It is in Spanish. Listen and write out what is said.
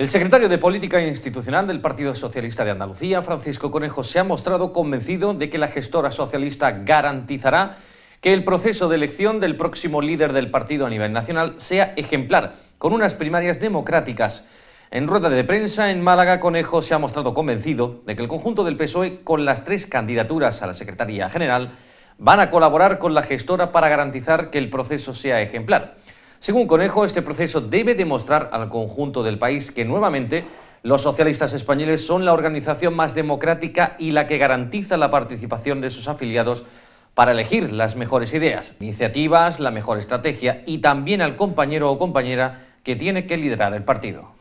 El secretario de Política Institucional del Partido Socialista de Andalucía, Francisco Conejo, se ha mostrado convencido de que la gestora socialista garantizará que el proceso de elección del próximo líder del partido a nivel nacional sea ejemplar, con unas primarias democráticas. En rueda de prensa en Málaga, Conejo se ha mostrado convencido de que el conjunto del PSOE, con las tres candidaturas a la Secretaría General, van a colaborar con la gestora para garantizar que el proceso sea ejemplar. Según Conejo, este proceso debe demostrar al conjunto del país que nuevamente los socialistas españoles son la organización más democrática y la que garantiza la participación de sus afiliados para elegir las mejores ideas, iniciativas, la mejor estrategia y también al compañero o compañera que tiene que liderar el partido.